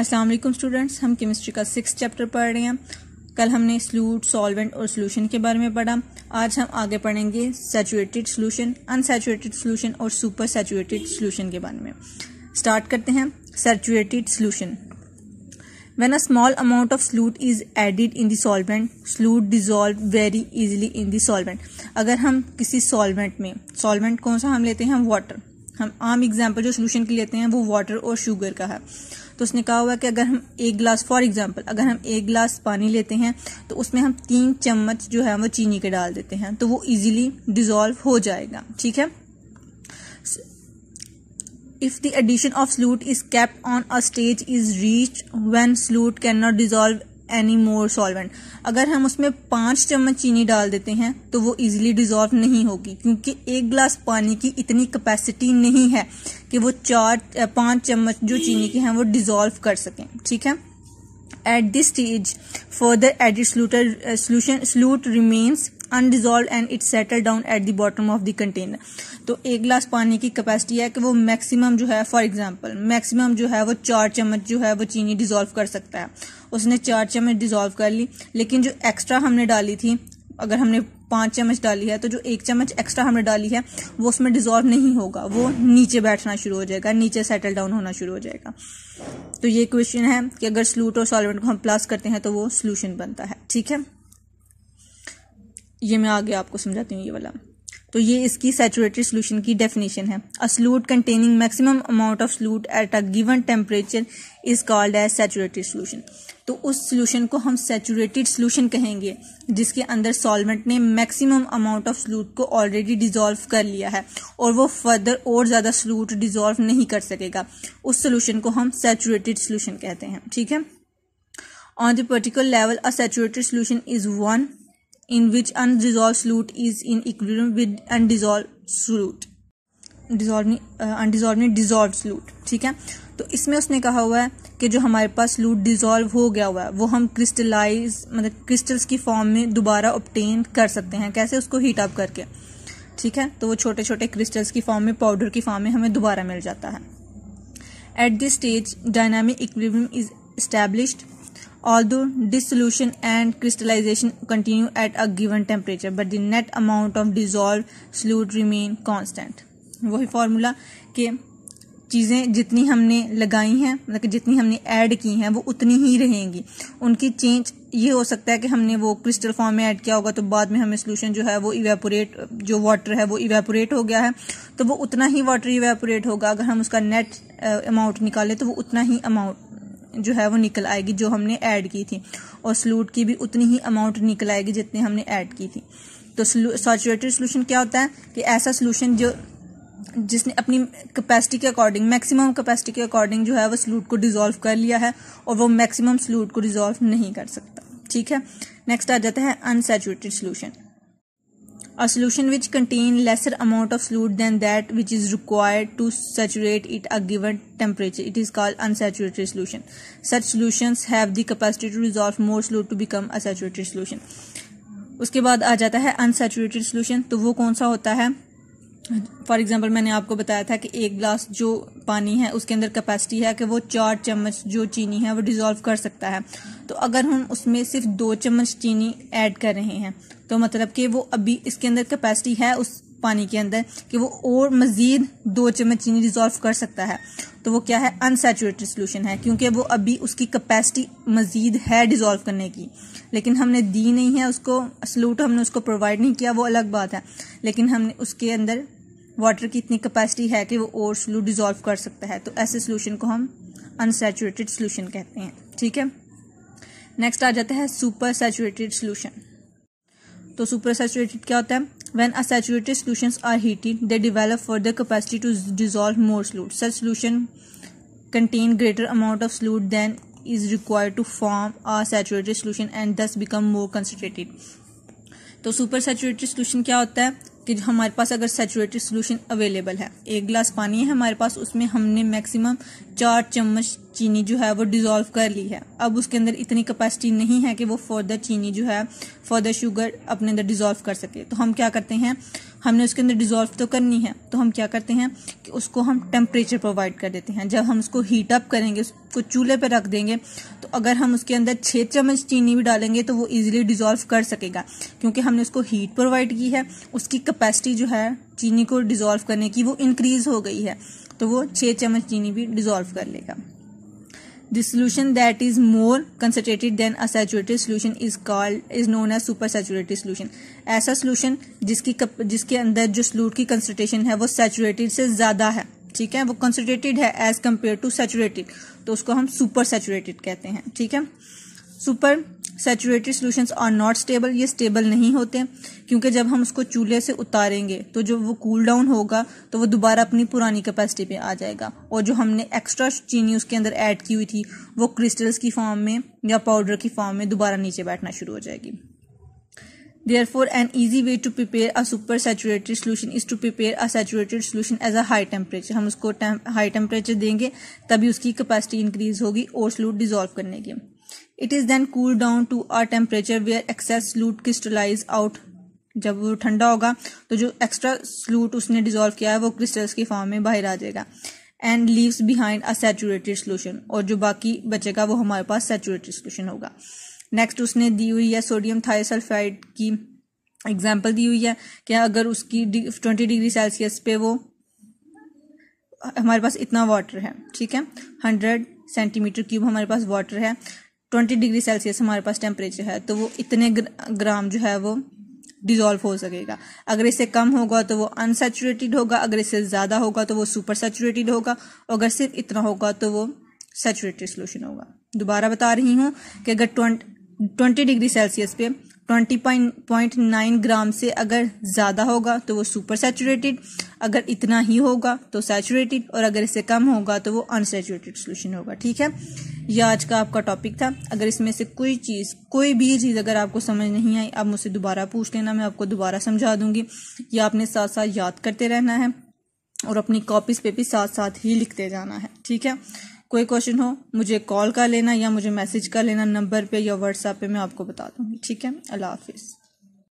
अस्सलाम वालेकुम स्टूडेंट्स हम केमिस्ट्री का सिक्स चैप्टर पढ़ रहे हैं कल हमने स्लूट सॉल्वेंट और सोल्यूशन के बारे में पढ़ा आज हम आगे पढ़ेंगे सैचुरेटेड सोल्यूशन अनसैचुरेटेड सोल्यूशन और सुपर सैचुरेटेड सोल्यूशन के बारे में स्टार्ट करते हैं saturated solution when a small amount of solute is added in the solute solute very easily in in अगर हम किसी सॉल्वेंट में सॉल्वेंट कौन सा हम लेते हैं हम हम आम एग्जाम्पल जो सोल्यूशन के लेते हैं वो वाटर और शुगर का है तो उसने कहा हुआ कि अगर हम एक गिलास फॉर एग्जाम्पल अगर हम एक गिलास पानी लेते हैं तो उसमें हम तीन चम्मच जो है वो चीनी के डाल देते हैं तो वो इजिली डिजोल्व हो जाएगा ठीक है if the addition of solute is kept on a stage is reached when solute cannot dissolve any more solvent अगर हम उसमें पांच चम्मच चीनी डाल देते हैं तो वो इजिली डिजोल्व नहीं होगी क्योंकि एक गिलास पानी की इतनी कैपेसिटी नहीं है कि वो चार पांच चम्मच जो चीनी के हैं वो डिजोल्व कर सकें ठीक है at this stage further added solution, solution, solute remains undissolved and it settle down at the bottom of the container तो एक ग्लास पानी की कैपेसिटी है कि वो मैक्सिमम जो है फॉर एग्जांपल मैक्सिमम जो है वो चार चम्मच जो है वो चीनी डिजोल्व कर सकता है उसने चार चम्मच डिजोल्व कर ली लेकिन जो एक्स्ट्रा हमने डाली थी अगर हमने पांच चम्मच डाली है तो जो एक चम्मच एक्स्ट्रा हमने डाली है वो उसमें डिजोल्व नहीं होगा वो नीचे बैठना शुरू हो जाएगा नीचे सेटल डाउन होना शुरू हो जाएगा तो ये क्वेश्चन है कि अगर स्लूट और सॉल्वेंट को हम प्लस करते हैं तो वो सोल्यूशन बनता है ठीक है ये मैं आगे आपको समझाती हूँ ये वाला तो ये इसकी सेचुरेटेड सोल्यूशन की डेफिनेशन है a solute containing maximum amount of solute at a given temperature is called as saturated solution तो उस सोल्यूशन को हम सेचुरेटेड सोल्यूशन कहेंगे जिसके अंदर सॉल्वेंट ने मैक्सिमम अमाउंट ऑफ सलूट को ऑलरेडी डिजोल्व कर लिया है और वो फर्दर और ज़्यादा सलूट डिजोल्व नहीं कर सकेगा उस सोल्यूशन को हम सेचुरेटेड सोल्यूशन कहते हैं ठीक है on the particular level a saturated solution is one in which undissolved solute is in equilibrium with undissolved solute dissolve undissolved नहीं डिजॉल्व लूट ठीक है तो इसमें उसने कहा हुआ है कि जो हमारे पास लूट डिजॉल्व हो गया हुआ है वो हम क्रिस्टलाइज मतलब क्रिस्टल्स की फॉर्म में दोबारा ऑप्टेन कर सकते हैं कैसे उसको हीट अप करके ठीक है तो वो छोटे छोटे क्रिस्टल्स की फॉर्म में पाउडर की फॉर्म में हमें दोबारा मिल जाता है at this stage dynamic equilibrium is established although dissolution and crystallization continue at a given temperature but the net amount of dissolved solute remain constant वही फार्मूला के चीज़ें जितनी हमने लगाई हैं मतलब कि जितनी हमने ऐड की हैं वो उतनी ही रहेंगी उनकी चेंज ये हो सकता है कि हमने वो क्रिस्टल फॉर्म में ऐड किया होगा तो बाद में हमें सोल्यूशन जो है वो इवेपोरेट जो वाटर है वो इवेपोरेट हो गया है तो वो उतना ही वाटर इवेपोरेट होगा अगर हम उसका नेट अमाउंट निकालें तो वो उतना ही अमाउंट जो है वो निकल आएगी जो हमने ऐड की थी और सलूट की भी उतनी ही अमाउंट निकल आएगी जितनी हमने ऐड की थी तो सॉचुरेटेड सोल्यूशन क्या होता है कि ऐसा सोल्यूशन जो जिसने अपनी कैपेसिटी के अकॉर्डिंग मैक्सिमम कैपेसिटी के अकॉर्डिंग जो है वो सलूट को डिजोल्व कर लिया है और वो मैक्सिमम सलूट को डिजोल्व नहीं कर सकता ठीक है नेक्स्ट आ जाता है unsaturated solution a solution which contains lesser amount of solute than that which is required to saturate it a given temperature it is called unsaturated solution such solutions have the capacity to resolve more solute to become a saturated solution उसके बाद आ जाता है unsaturated solution तो वो कौन सा होता है फॉर एग्जाम्पल मैंने आपको बताया था कि एक ग्लास जो पानी है उसके अंदर कैपेसिटी है कि वो चार चम्मच जो चीनी है वो डिज़ोल्व कर सकता है तो अगर हम उसमें सिर्फ दो चम्मच चीनी ऐड कर रहे हैं तो मतलब कि वो अभी इसके अंदर कैपेसिटी है उस पानी के अंदर कि वो और मज़ीद दो चम्मच चीनी डिज़ोल्व कर सकता है तो वो क्या है अनसेचुरेटेड सोल्यूशन है क्योंकि वो अभी उसकी कैपेसिटी मज़ीद है डिज़ोल्व करने की लेकिन हमने दी नहीं है उसको सलूट हमने उसको प्रोवाइड नहीं किया वो अलग बात है लेकिन हमने उसके अंदर वाटर की इतनी कैपेसिटी है कि वो और सलूट डिज़ोल्व कर सकता है तो ऐसे सोल्यूशन को हम अनसेचुरेटेड सोल्यूशन कहते हैं ठीक है नेक्स्ट आ जाता है सुपर सेचुरेटेड सोल्यूशन तो सुपर सेचुरेटेड क्या होता है When unsaturated solutions are heated, they develop further capacity to dissolve more solute. Such solution contain greater amount of solute than is required to form a saturated solution and thus become more concentrated. तो super saturated solution क्या होता है कि जो हमारे पास अगर saturated solution available है एक ग्लास पानी है हमारे पास उसमें हमने मैक्सिमम चार चम्मच चीनी जो है वो डिज़ोल्व कर ली है अब उसके अंदर इतनी कैपेसिटी नहीं है कि वो फर्दर चीनी जो है फर्दर शुगर अपने अंदर डिज़ोल्व कर सके तो हम क्या करते हैं हमने उसके अंदर डिज़ोल्व तो करनी है तो हम क्या करते हैं कि उसको हम टेम्परेचर प्रोवाइड कर देते हैं जब हम उसको हीट अप करेंगे उसको चूल्हे पर रख देंगे तो अगर हम उसके अंदर छः चम्मच चीनी भी डालेंगे तो वो ईजिली डिज़ोल्व कर सकेगा क्योंकि हमने उसको हीट प्रोवाइड की है उसकी कैपेसिटी जो है चीनी को डिज़ोल्व करने की वो इंक्रीज़ हो गई है तो वो छह चम्मच चीनी भी डिजोल्व कर लेगा the solution that is more concentrated than a saturated solution is called is known as super saturated solution ऐसा सोल्यूशन जिसकी जिसके अंदर जो सलूट की कंसनट्रेशन है वो सेचुरेटेड से ज्यादा है ठीक है वो कंसनट्रेटेड है एज कम्पेयर टू सेचुरेटेड तो उसको हम सुपर सेचुरेटेड कहते हैं ठीक है super saturated solutions are not stable ये स्टेबल नहीं होते क्योंकि जब हम उसको चूल्हे से उतारेंगे तो जो वो कूल डाउन होगा तो वो दोबारा अपनी पुरानी कैपेसिटी पे आ जाएगा और जो हमने एक्स्ट्रा चीनी उसके अंदर ऐड की हुई थी वो क्रिस्टल्स की फॉर्म में या पाउडर की फॉर्म में दोबारा नीचे बैठना शुरू हो जाएगी for an easy way to prepare a super saturated solution is to prepare a saturated solution as a high temperature हम उसको हाई टेम्परेचर देंगे तभी उसकी कैपेसिटी इंक्रीज होगी और सोल्यूट डिजोल्व करने की it is then cool down to a temperature where excess solute crystallize out जब वो ठंडा होगा तो जो एक्स्ट्रा स्लूट उसने डिजोल्व किया है वो क्रिस्टल्स की फॉर्म में बाहर आ जाएगा and leaves behind a saturated solution और जो बाकी बचेगा वो हमारे पास सेचूरेटेड सोल्यूशन होगा नेक्स्ट उसने दी हुई है सोडियम थायोसल्फाइड की एग्जाम्पल दी हुई है कि अगर उसकी ट्वेंटी डिग्री सेल्सियस पे वो हमारे पास इतना वाटर है ठीक है हंड्रेड सेंटीमीटर क्यूब हमारे पास वाटर है ट्वेंटी डिग्री सेल्सियस हमारे पास टेम्परेचर है तो वो इतने ग्राम जो है वो डिजोल्व हो सकेगा अगर इससे कम होगा तो वो अनसेचुरेटेड होगा अगर इससे ज़्यादा होगा तो वो सुपर सेचुरेटेड होगा और अगर सिर्फ इतना होगा तो वो सेचुरेटेड सोल्यूशन होगा दोबारा बता रही हूँ कि अगर ट्वेंटी डिग्री सेल्सियस पे ट्वेंटी पॉइंट नाइन ग्राम से अगर ज़्यादा होगा तो वो सुपर सैचुरेटेड अगर इतना ही होगा तो सैचुरेटेड और अगर इससे कम होगा तो वो अनसेचुरेटेड सोल्यूशन होगा ठीक है यह आज का आपका टॉपिक था अगर इसमें से कोई चीज़ कोई भी चीज़ अगर आपको समझ नहीं आई आप मुझसे दोबारा पूछ लेना मैं आपको दोबारा समझा दूंगी या आपने साथ साथ याद करते रहना है और अपनी कॉपीज पे भी साथ साथ ही लिखते जाना है ठीक है कोई क्वेश्चन हो मुझे कॉल कर लेना या मुझे मैसेज कर लेना नंबर पे या व्हाट्सएप पे मैं आपको बता दूंगी ठीक है अल्लाह हाफिज़